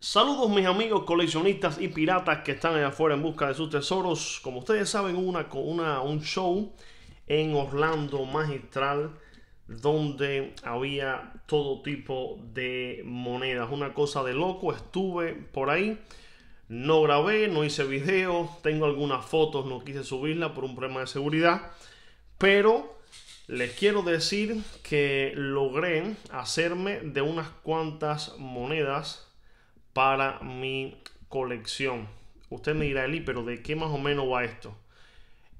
Saludos mis amigos coleccionistas y piratas que están allá afuera en busca de sus tesoros. Como ustedes saben, una, una, un show en Orlando magistral donde había todo tipo de monedas. Una cosa de loco, estuve por ahí. No grabé, no hice video, tengo algunas fotos, no quise subirlas por un problema de seguridad. Pero les quiero decir que logré hacerme de unas cuantas monedas para mi colección. Usted me dirá, Eli, pero ¿de qué más o menos va esto?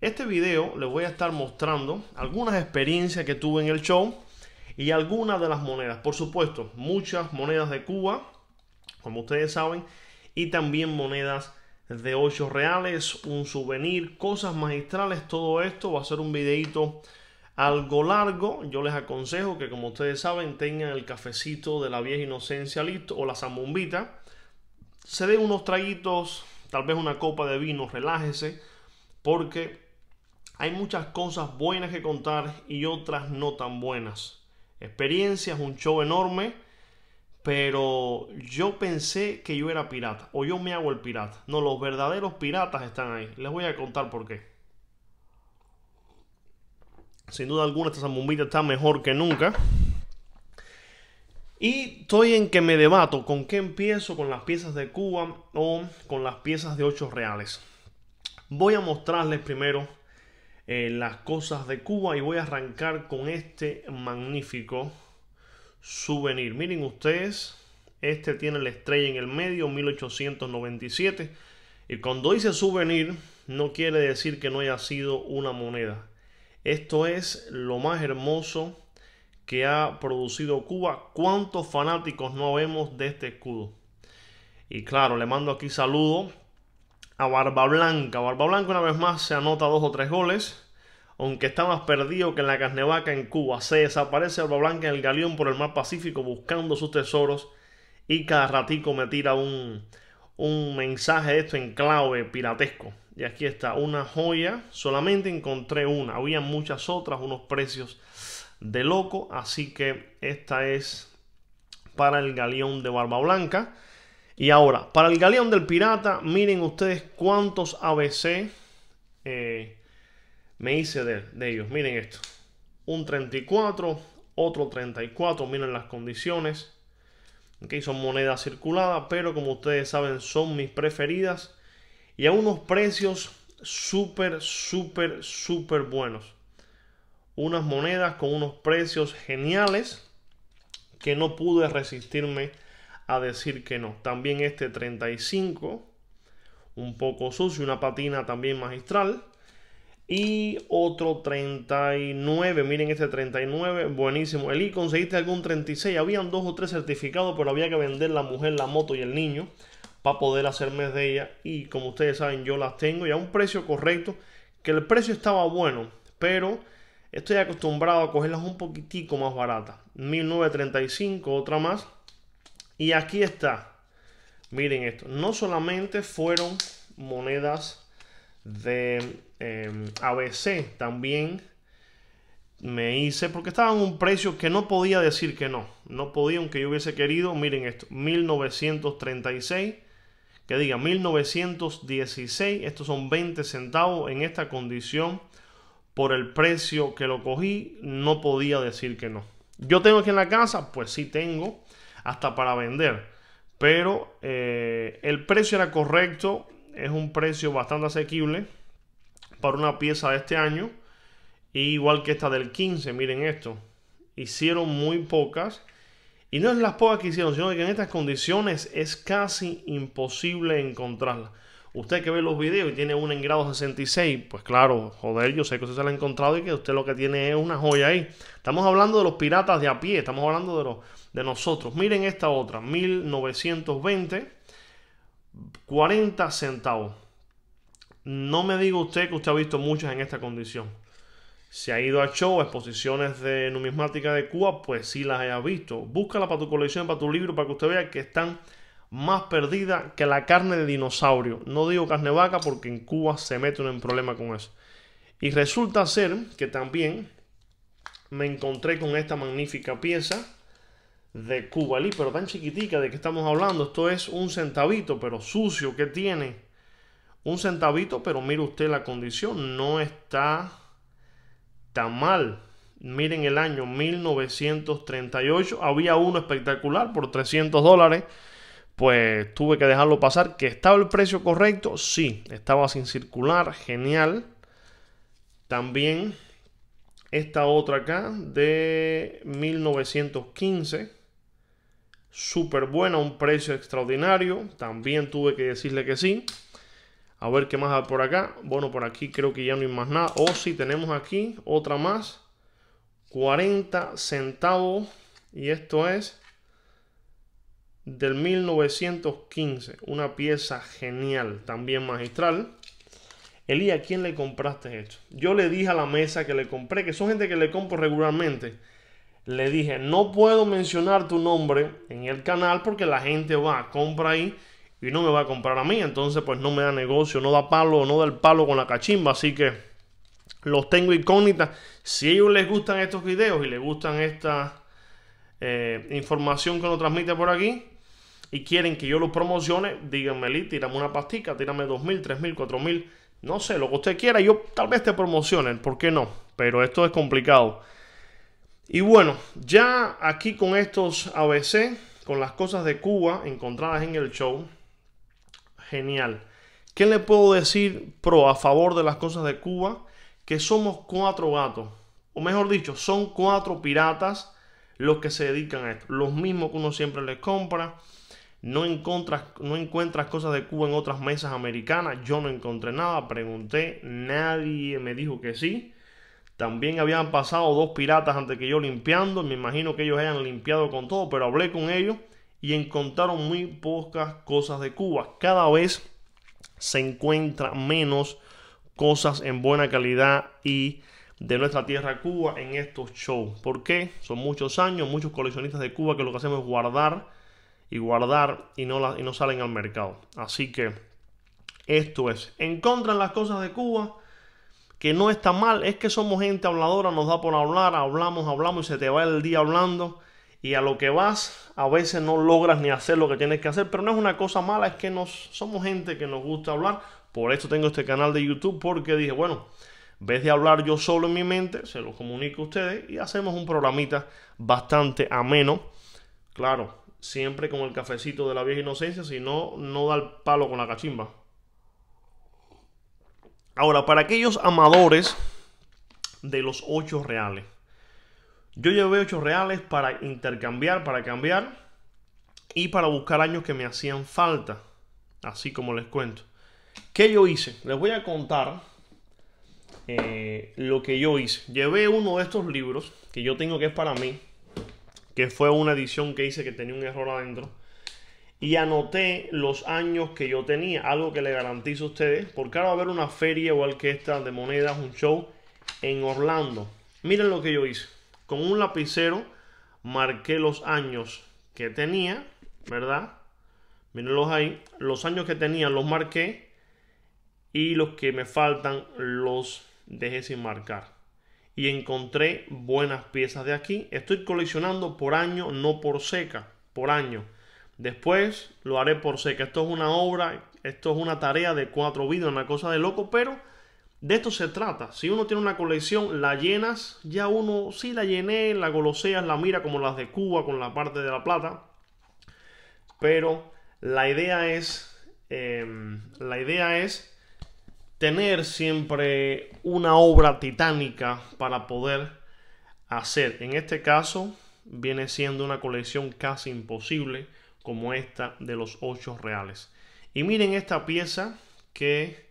Este video les voy a estar mostrando algunas experiencias que tuve en el show y algunas de las monedas. Por supuesto, muchas monedas de Cuba, como ustedes saben, y también monedas de 8 reales, un souvenir, cosas magistrales, todo esto va a ser un videito algo largo. Yo les aconsejo que como ustedes saben tengan el cafecito de la vieja inocencia listo o la zambumbita se dé unos traguitos, tal vez una copa de vino, relájese, porque hay muchas cosas buenas que contar y otras no tan buenas. Experiencias, un show enorme, pero yo pensé que yo era pirata o yo me hago el pirata. No, los verdaderos piratas están ahí. Les voy a contar por qué. Sin duda alguna esta zambombita está mejor que nunca. Y estoy en que me debato con qué empiezo, con las piezas de Cuba o con las piezas de 8 reales. Voy a mostrarles primero eh, las cosas de Cuba y voy a arrancar con este magnífico souvenir. Miren ustedes, este tiene la estrella en el medio, 1897. Y cuando dice souvenir, no quiere decir que no haya sido una moneda. Esto es lo más hermoso que ha producido Cuba. ¿Cuántos fanáticos no vemos de este escudo? Y claro, le mando aquí saludo a Barba Blanca. Barba Blanca una vez más se anota dos o tres goles. Aunque está más perdido que en la carnevaca en Cuba. Se desaparece Barba Blanca en el galeón por el mar Pacífico buscando sus tesoros. Y cada ratico me tira un, un mensaje de esto en clave piratesco. Y aquí está, una joya. Solamente encontré una. Había muchas otras, unos precios de loco. Así que esta es para el galeón de Barba Blanca. Y ahora, para el galeón del pirata, miren ustedes cuántos ABC eh, me hice de, ellos. Miren esto. Un 34, otro 34, miren las condiciones. Okay, son monedas circuladas, pero como ustedes saben son mis preferidas y a unos precios súper, súper, súper buenos unas monedas con unos precios geniales que no pude resistirme a decir que no. También este 35, un poco sucio, una patina también magistral. Y otro 39, miren este 39, buenísimo. Eli, ¿conseguiste algún 36? Habían dos o tres certificados, pero había que vender la mujer, la moto y el niño para poder hacerme de ella. Y como ustedes saben, yo las tengo y a un precio correcto, que el precio estaba bueno, pero Estoy acostumbrado a cogerlas un poquitico más baratas. 1935, otra más. Y aquí está. Miren esto. No solamente fueron monedas de em, ABC, también me hice, porque estaban a un precio que no podía decir que no. No podía, aunque yo hubiese querido. Miren esto, 1936. Que diga 1916, estos son 20 centavos en esta condición por el precio que lo cogí, no podía decir que no. Yo tengo aquí en la casa, pues sí tengo, hasta para vender. Pero eh, el precio era correcto, es un precio bastante asequible para una pieza de este año. igual que esta del 15, miren esto. Hicieron muy pocas. Y no es las pocas que hicieron, sino que en estas condiciones es casi imposible encontrarlas. Usted que ve los videos y tiene una en grado 66, pues claro, joder, yo sé que usted se la ha encontrado y que usted lo que tiene es una joya ahí. Estamos hablando de los piratas de a pie, estamos hablando de, los, de nosotros. Miren esta otra, 1920, 40 centavos. No me diga usted que usted ha visto muchas en esta condición. Si ha ido a show, exposiciones de numismática de Cuba, pues sí las haya visto. Búscala para tu colección, para tu libro, para que usted vea que están más perdida que la carne de dinosaurio. No digo carne vaca porque en Cuba se mete en problema con eso. Y resulta ser que también me encontré con esta magnífica pieza de Cubalí, pero tan chiquitica de que estamos hablando. Esto es un centavito, pero sucio que tiene. Un centavito, pero mire usted la condición, no está tan mal. Miren el año 1938, había uno espectacular por 300 dólares pues tuve que dejarlo pasar. ¿Que estaba el precio correcto? Sí, estaba sin circular, genial. También esta otra acá de 1915. Súper buena, un precio extraordinario. También tuve que decirle que sí. A ver qué más hay por acá. Bueno, por aquí creo que ya no hay más nada. O oh, si sí, tenemos aquí otra más. 40 centavos. Y esto es del 1915, una pieza genial, también magistral. Elías ¿a quién le compraste esto? Yo le dije a la mesa que le compré, que son gente que le compro regularmente. Le dije, no puedo mencionar tu nombre en el canal porque la gente va, a comprar ahí y no me va a comprar a mí. Entonces, pues no me da negocio, no da palo, no da el palo con la cachimba. Así que los tengo incógnitas. Si a ellos les gustan estos videos y les gustan esta eh, información que nos transmite por aquí, y quieren que yo los promocione, díganme, Lee, tírame una pastica, tírame 2.000, 3.000, 4.000, no sé, lo que usted quiera, yo tal vez te promocionen, ¿por qué no? Pero esto es complicado. Y bueno, ya aquí con estos ABC, con las cosas de Cuba encontradas en el show, genial. ¿Qué le puedo decir pro a favor de las cosas de Cuba? Que somos cuatro gatos, o mejor dicho, son cuatro piratas los que se dedican a esto, los mismos que uno siempre les compra no encuentras, cosas de Cuba en otras mesas americanas. Yo no encontré nada, pregunté, nadie me dijo que sí. También habían pasado dos piratas antes que yo limpiando. Me imagino que ellos hayan limpiado con todo, pero hablé con ellos y encontraron muy pocas cosas de Cuba. Cada vez se encuentra menos cosas en buena calidad y de nuestra tierra Cuba en estos shows. ¿Por qué? Son muchos años, muchos coleccionistas de Cuba que lo que hacemos es guardar y guardar y no, no salen al mercado. Así que esto es, en contra las cosas de Cuba, que no está mal, es que somos gente habladora, nos da por hablar, hablamos, hablamos y se te va el día hablando y a lo que vas a veces no logras ni hacer lo que tienes que hacer, pero no es una cosa mala, es que nos, somos gente que nos gusta hablar, por esto tengo este canal de YouTube porque dije, bueno, en vez de hablar yo solo en mi mente, se lo comunico a ustedes y hacemos un programita bastante ameno. Claro, siempre con el cafecito de la vieja inocencia, si no, no da el palo con la cachimba. Ahora, para aquellos amadores de los 8 reales, yo llevé 8 reales para intercambiar, para cambiar y para buscar años que me hacían falta, así como les cuento. ¿Qué yo hice? Les voy a contar eh, lo que yo hice. Llevé uno de estos libros que yo tengo que es para mí, que fue una edición que hice que tenía un error adentro. Y anoté los años que yo tenía, algo que le garantizo a ustedes, porque ahora va a haber una feria igual que esta de monedas, un show en Orlando. Miren lo que yo hice. Con un lapicero marqué los años que tenía, ¿verdad? los ahí. Los años que tenía los marqué y los que me faltan los dejé sin marcar y encontré buenas piezas de aquí. Estoy coleccionando por año, no por seca, por año. Después lo haré por seca. Esto es una obra, esto es una tarea de cuatro vidas, una cosa de loco, pero de esto se trata. Si uno tiene una colección, la llenas, ya uno si la llené, la goloseas, la mira como las de Cuba con la parte de la plata. Pero la idea es, em, la idea es tener siempre una obra titánica para poder hacer. En este caso, viene siendo una colección casi imposible como esta de los 8 reales. Y miren esta pieza que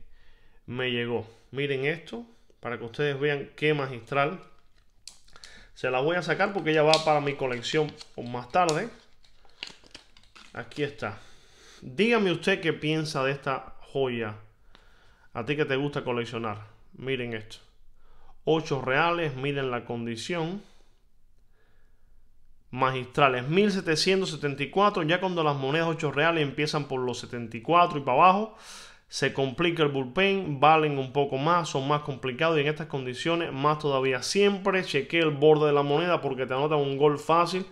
me llegó. Miren esto para que ustedes vean qué magistral. Se la voy a sacar porque ya va para mi colección más tarde. Aquí está. Dígame usted qué piensa de esta joya a ti que te gusta coleccionar, miren esto. 8 reales, miren la condición. Magistrales, 1774. Ya cuando las monedas 8 reales empiezan por los 74 y para abajo, se complica el bullpen, valen un poco más, son más complicados y en estas condiciones más todavía. Siempre cheque el borde de la moneda porque te anotan un gol fácil.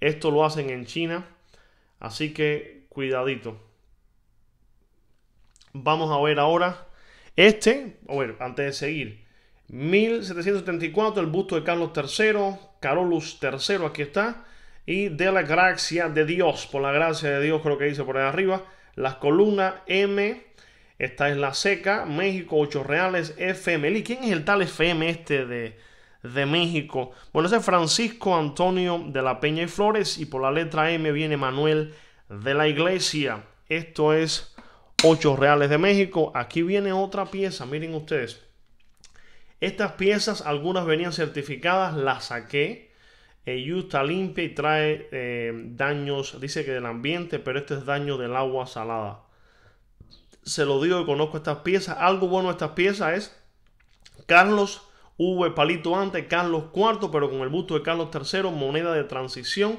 Esto lo hacen en China, así que cuidadito. Vamos a ver ahora este, bueno, antes de seguir, 1774, el busto de Carlos III, Carolus III, aquí está, y de la gracia de Dios, por la gracia de Dios, creo que dice por ahí arriba, las columnas M, esta es la seca, México, Ocho Reales, FM. ¿Y quién es el tal FM este de, de México? Bueno, ese es Francisco Antonio de la Peña y Flores, y por la letra M viene Manuel de la Iglesia. Esto es 8 reales de México. Aquí viene otra pieza, miren ustedes. Estas piezas, algunas venían certificadas, las saqué. Eh, y está limpia y trae eh, daños, dice que del ambiente, pero este es daño del agua salada. Se lo digo y conozco estas piezas. Algo bueno de estas piezas es Carlos V palito antes, Carlos IV, pero con el busto de Carlos III, moneda de transición.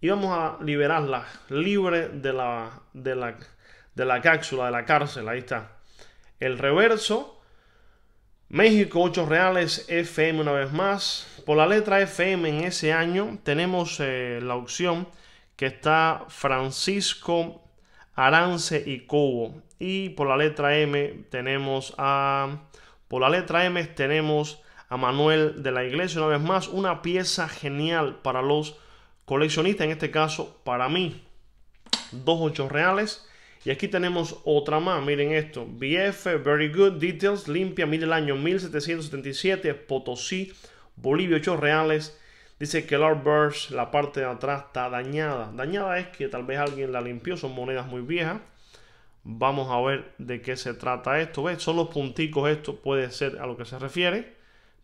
Y vamos a liberarla libre de la, de la de la cápsula de la cárcel, ahí está. El reverso, México 8 reales, FM una vez más. Por la letra FM en ese año tenemos eh, la opción que está Francisco Arance y Cobo. Y por la letra M tenemos a... Por la letra M tenemos a Manuel de la Iglesia una vez más. Una pieza genial para los coleccionistas, en este caso para mí. Dos 8 reales. Y aquí tenemos otra más, miren esto. BF, Very Good Details, limpia, mire el año 1777, Potosí, Bolivia, 8 reales. Dice que el Burst, la parte de atrás, está dañada. Dañada es que tal vez alguien la limpió, son monedas muy viejas. Vamos a ver de qué se trata esto. ¿Ves? Son los punticos, esto puede ser a lo que se refiere.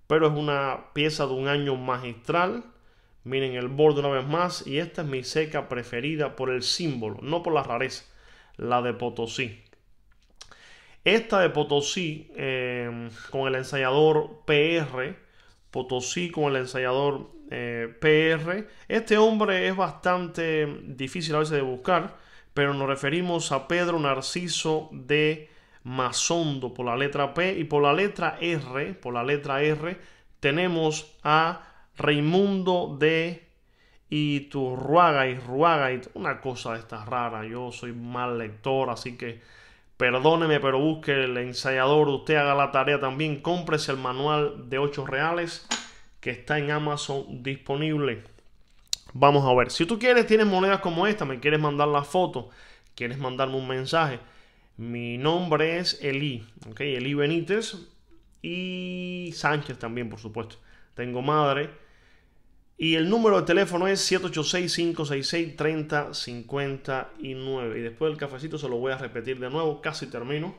Pero es una pieza de un año magistral. Miren el borde una vez más. Y esta es mi seca preferida por el símbolo, no por la rareza la de Potosí. Esta de Potosí em, con el ensayador PR, Potosí con el ensayador eh, PR. Este hombre es bastante difícil a veces de buscar, pero nos referimos a Pedro Narciso de Mazondo por la letra P y por la letra R, por la letra R tenemos a Raimundo de y tu ruaga y ruaga y una cosa de estas raras. Yo soy mal lector, así que perdóneme, pero busque el ensayador, usted haga la tarea también, cómprese el manual de 8 reales que está en Amazon disponible. Vamos a ver, si tú quieres, tienes monedas como esta, me quieres mandar la foto, quieres mandarme un mensaje. Mi nombre es Eli, okay Eli Benítez y Sánchez también, por supuesto. Tengo madre y el número de teléfono es 786-566-3059. Y después del cafecito se lo voy a repetir de nuevo, casi termino.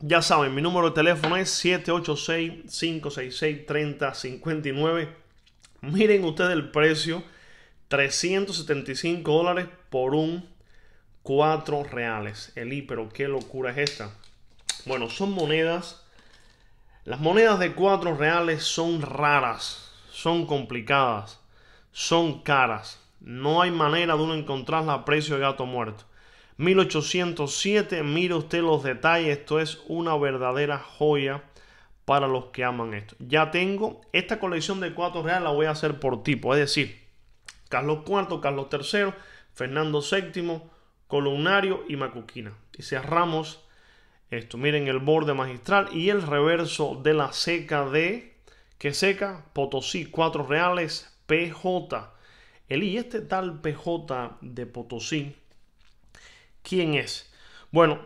Ya saben, mi número de teléfono es 786-566-3059. Miren ustedes el precio, 375 dólares por un 4 reales. Eli, pero qué locura es esta. Bueno, son monedas. Las monedas de 4 reales son raras son complicadas, son caras. No hay manera de uno encontrarla a precio de gato muerto. 1807, mire usted los detalles, esto es una verdadera joya para los que aman esto. Ya tengo esta colección de cuatro reales, la voy a hacer por tipo, es decir, Carlos IV, Carlos III, Fernando VII, Columnario y Macuquina. Y cerramos esto, miren el borde magistral y el reverso de la seca de que seca, Potosí Cuatro reales, PJ. El y este tal PJ de Potosí, ¿quién es? Bueno,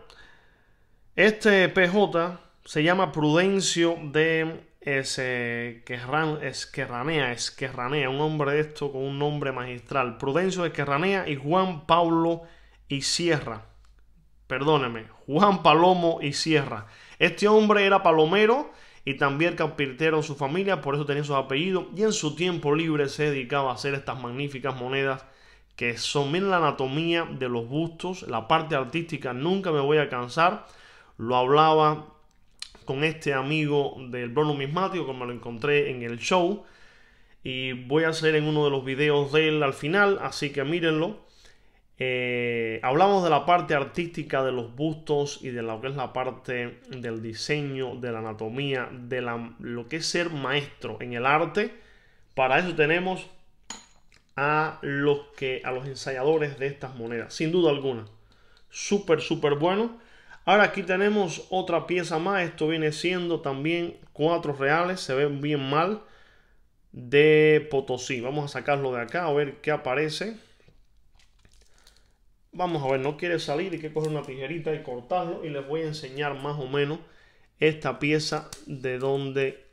este PJ se llama Prudencio de Esquerranea, Esquerranea, un hombre de esto con un nombre magistral. Prudencio de Esquerranea y Juan Pablo y Sierra. Perdóneme, Juan Palomo y Sierra. Este hombre era palomero y también carpintero su familia, por eso tenía su apellidos, y en su tiempo libre se dedicaba a hacer estas magníficas monedas que son, en la anatomía de los bustos, la parte artística, nunca me voy a cansar, lo hablaba con este amigo del Bruno Mismático, como lo encontré en el show, y voy a hacer en uno de los videos de él al final, así que mírenlo. Eh, hablamos de la parte artística de los bustos y de lo que es la parte del diseño, de la anatomía, de lo que es ser maestro en el arte. Para eso tenemos a los que a los ensayadores de estas monedas, sin duda alguna. Súper, súper bueno. Ahora aquí tenemos otra pieza más. Esto viene siendo también cuatro reales. Se ven bien mal. De Potosí. Vamos a sacarlo de acá a ver qué aparece. Vamos a ver, no quiere salir, y que coger una tijerita y cortarlo y les voy a enseñar más o menos esta pieza de dónde,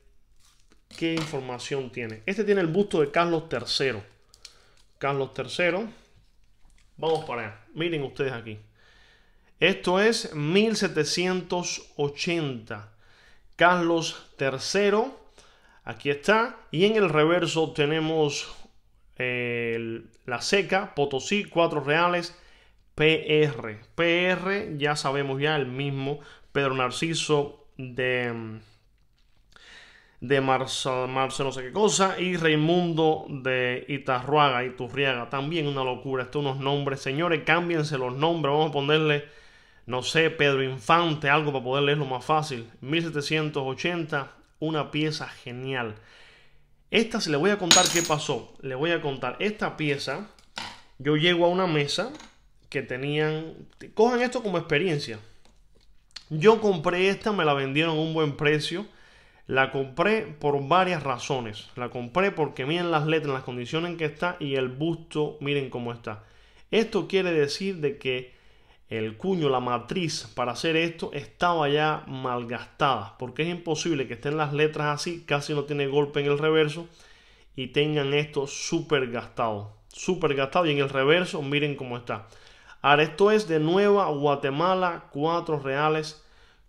qué información tiene. Este tiene el busto de Carlos III. Carlos III. Vamos para allá. Miren ustedes aquí. Esto es 1780. Carlos III. Aquí está. Y en el reverso tenemos eh, la seca, Potosí, cuatro reales, PR. PR, ya sabemos ya, el mismo Pedro Narciso de, mm, de Marzo, no sé qué cosa, y Raimundo de Itarruaga, Iturriaga, también una locura, estos unos nombres, señores, cámbiense los nombres, vamos a ponerle, no sé, Pedro Infante, algo para poder leerlo más fácil, 1780, una pieza genial. Esta, se le voy a contar qué pasó, le voy a contar, esta pieza, yo llego a una mesa, que tenían. Cojan esto como experiencia. Yo compré esta, me la vendieron a un buen precio. La compré por varias razones. La compré porque miren las letras, las condiciones en que está y el busto, miren cómo está. Esto quiere decir de que el cuño, la matriz para hacer esto estaba ya malgastada, porque es imposible que estén las letras así, casi no tiene golpe en el reverso y tengan esto súper gastado, súper gastado y en el reverso miren cómo está esto es de Nueva Guatemala cuatro reales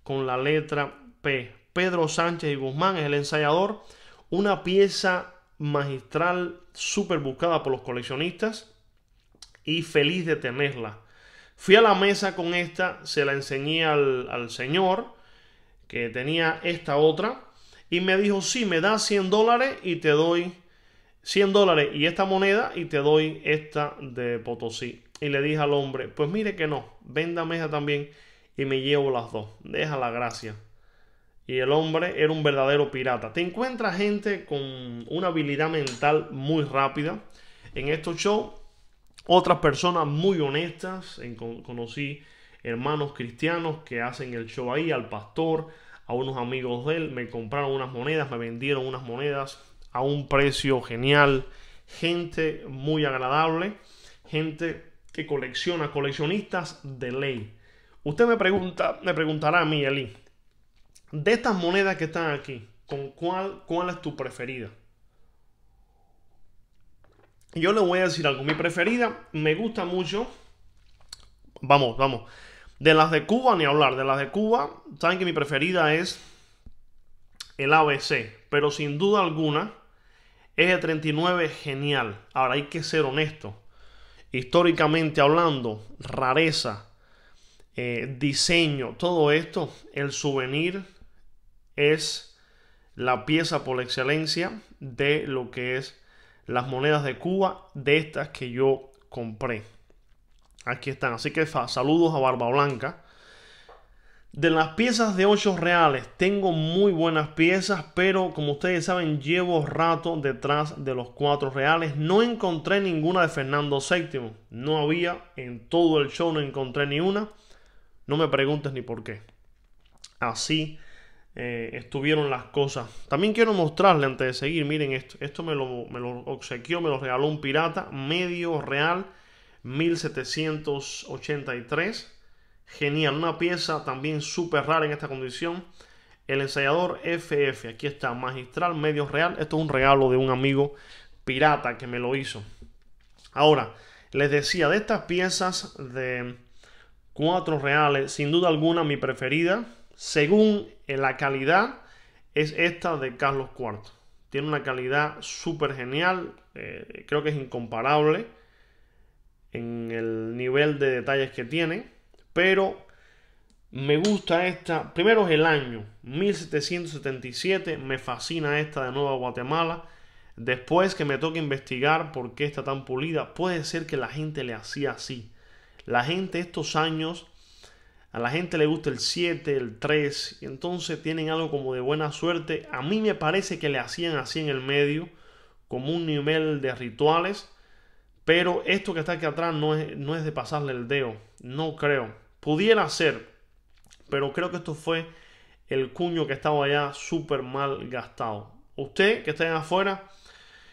con la letra P. Pedro Sánchez y Guzmán es el ensayador. Una pieza magistral súper buscada por los coleccionistas y feliz de tenerla. Fui a la mesa con esta, se la enseñé al, señor que tenía esta otra y me dijo, sí, me das 100 dólares y te doy 100 dólares y esta moneda y te doy esta de Potosí. Y le dije al hombre, pues mire que no, venda esa también y me llevo las dos, deja la gracia. Y el hombre era un verdadero pirata. Te encuentras gente con una habilidad mental muy rápida en estos shows. Otras personas muy honestas. En, conocí hermanos cristianos que hacen el show ahí, al pastor, a unos amigos de él. Me compraron unas monedas, me vendieron unas monedas a un precio genial. Gente muy agradable. Gente que colecciona, coleccionistas de ley. Usted me pregunta, me preguntará a mí, Eli, de estas monedas que están aquí, ¿con cuál, cuál es tu preferida? Yo le voy a decir algo. Mi preferida me gusta mucho. Vamos, vamos. De las de Cuba, ni hablar. De las de Cuba, saben que mi preferida es el ABC. Pero sin duda alguna, es el 39 genial. Ahora hay que ser honesto históricamente hablando, rareza, eh, diseño, todo esto, el souvenir es la pieza por excelencia de lo que es las monedas de Cuba, de estas que yo compré. Aquí están, así que saludos a Barba Blanca de las piezas de 8 reales, tengo muy buenas piezas, pero como ustedes saben, llevo rato detrás de los 4 reales. No encontré ninguna de Fernando VII. No había, en todo el show no encontré ni una. No me preguntes ni por qué. Así eh, estuvieron las cosas. También quiero mostrarle antes de seguir, miren esto. Esto me lo, me lo obsequió, me lo regaló un pirata, medio real, 1783. Genial, una pieza también súper rara en esta condición. El ensayador FF, aquí está, magistral, medio real. Esto es un regalo de un amigo pirata que me lo hizo. Ahora, les decía, de estas piezas de 4 reales, sin duda alguna mi preferida, según la calidad, es esta de Carlos IV. Tiene una calidad súper genial, eh, creo que es incomparable en el nivel de detalles que tiene. Pero me gusta esta. Primero es el año, 1777. Me fascina esta de Nueva Guatemala. Después que me toque investigar por qué está tan pulida, puede ser que la gente le hacía así. La gente estos años, a la gente le gusta el 7, el 3, y entonces tienen algo como de buena suerte. A mí me parece que le hacían así en el medio, como un nivel de rituales. Pero esto que está aquí atrás no es, no es de pasarle el dedo, no creo. Pudiera ser, pero creo que esto fue el cuño que estaba allá súper mal gastado. Usted que está allá afuera,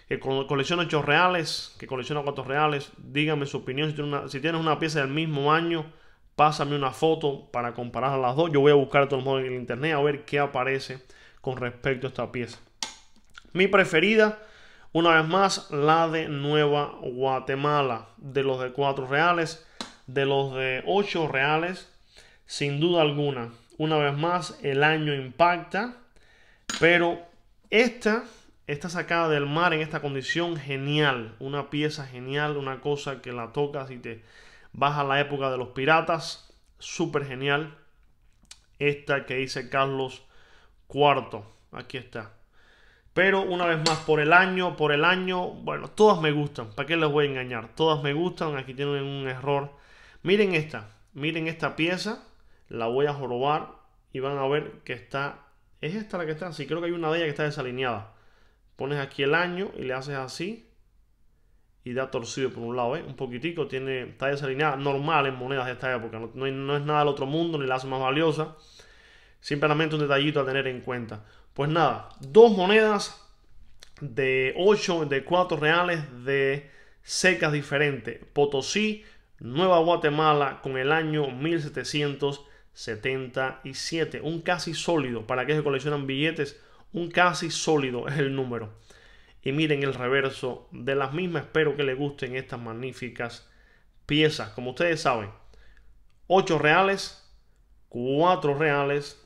que colecciona 8 reales, que colecciona cuatro reales, dígame su opinión. Si, si tienes una pieza del mismo año, pásame una foto para comparar las dos. Yo voy a buscar todo el modo en el internet a ver qué aparece con respecto a esta pieza. Mi preferida, una vez más, la de Nueva Guatemala, de los de cuatro reales de los de 8 reales, sin duda alguna. Una vez más, el año impacta, pero esta, esta sacada del mar en esta condición, genial. Una pieza genial, una cosa que la tocas y te vas a la época de los piratas, súper genial. Esta que dice Carlos IV, aquí está. Pero una vez más, por el año, por el año, bueno, todas me gustan. ¿Para qué les voy a engañar? Todas me gustan. Aquí tienen un error Miren esta, miren esta pieza, la voy a jorobar y van a ver que está, es esta la que está, sí creo que hay una de ellas que está desalineada. Pones aquí el año y le haces así y da torcido por un lado, ¿eh? un poquitico, tiene, está desalineada, normal en monedas de esta época, no, es nada del otro mundo ni la hace más valiosa. Simplemente un detallito a tener en cuenta. Pues nada, dos monedas de 8, de 4 reales de secas diferentes. Potosí, Nueva Guatemala con el año 1777. Un casi sólido. Para que se coleccionan billetes, un casi sólido es el número. Y miren el reverso de las mismas. Espero que les gusten estas magníficas piezas. Como ustedes saben, 8 reales, 4 reales,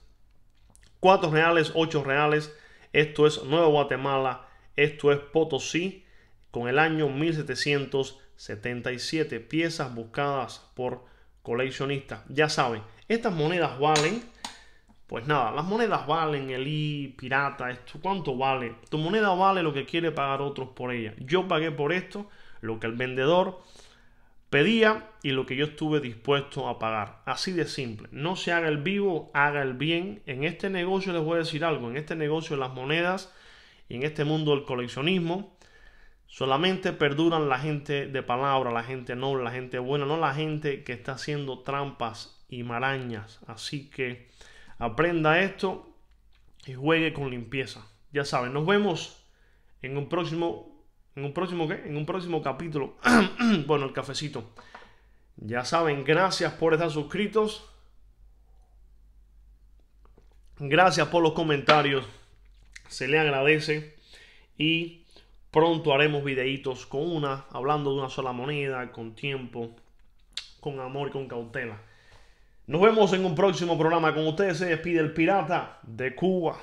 4 reales, 8 reales. Esto es Nueva Guatemala, esto es Potosí, con el año 1777. 77 piezas buscadas por coleccionistas. Ya saben, estas monedas valen, pues nada, las monedas valen el I, pirata, esto, ¿cuánto vale? Tu moneda vale lo que quiere pagar otros por ella. Yo pagué por esto lo que el vendedor pedía y lo que yo estuve dispuesto a pagar. Así de simple. No se haga el vivo, haga el bien. En este negocio les voy a decir algo, en este negocio de las monedas y en este mundo del coleccionismo, Solamente perduran la gente de palabra, la gente noble, la gente buena, no la gente que está haciendo trampas y marañas. Así que aprenda esto y juegue con limpieza. Ya saben, nos vemos en un próximo, en un próximo, En un próximo capítulo. bueno, el cafecito. Ya saben, gracias por estar suscritos. Gracias por los comentarios. Se le agradece. Y Pronto haremos videitos con una, hablando de una sola moneda, con tiempo, con amor, y con cautela. Nos vemos en un próximo programa con ustedes. Se despide el pirata de Cuba.